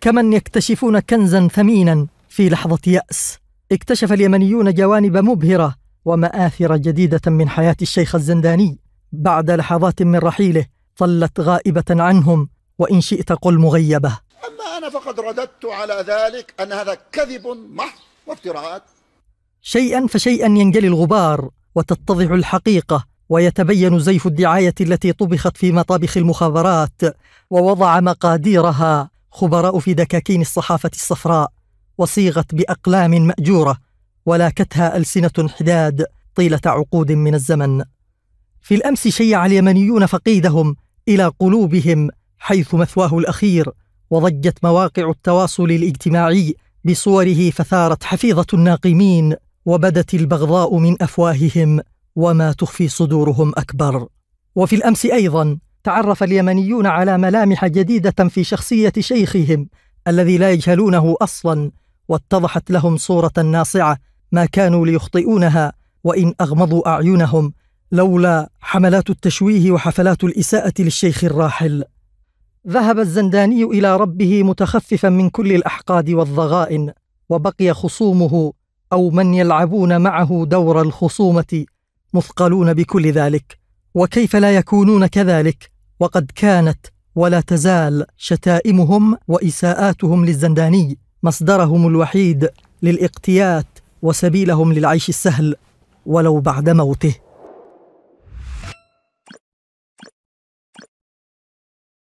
كمن يكتشفون كنزا ثمينا في لحظه ياس اكتشف اليمنيون جوانب مبهره وماثر جديده من حياه الشيخ الزنداني بعد لحظات من رحيله ظلت غائبه عنهم وان شئت قل مغيبه اما انا فقد رددت على ذلك ان هذا كذب محض وافتراءات شيئا فشيئا ينجلي الغبار وتتضح الحقيقه ويتبين زيف الدعايه التي طبخت في مطابخ المخابرات ووضع مقاديرها خبراء في دكاكين الصحافة الصفراء وصيغت بأقلام مأجورة ولاكتها ألسنة حداد طيلة عقود من الزمن في الأمس شيع اليمنيون فقيدهم إلى قلوبهم حيث مثواه الأخير وضجت مواقع التواصل الاجتماعي بصوره فثارت حفيظة الناقمين وبدت البغضاء من أفواههم وما تخفي صدورهم أكبر وفي الأمس أيضا تعرف اليمنيون على ملامح جديده في شخصيه شيخهم الذي لا يجهلونه اصلا واتضحت لهم صوره ناصعه ما كانوا ليخطئونها وان اغمضوا اعينهم لولا حملات التشويه وحفلات الاساءه للشيخ الراحل ذهب الزنداني الى ربه متخففا من كل الاحقاد والضغائن وبقي خصومه او من يلعبون معه دور الخصومه مثقلون بكل ذلك وكيف لا يكونون كذلك وقد كانت ولا تزال شتائمهم واساءاتهم للزنداني مصدرهم الوحيد للاقتيات وسبيلهم للعيش السهل ولو بعد موته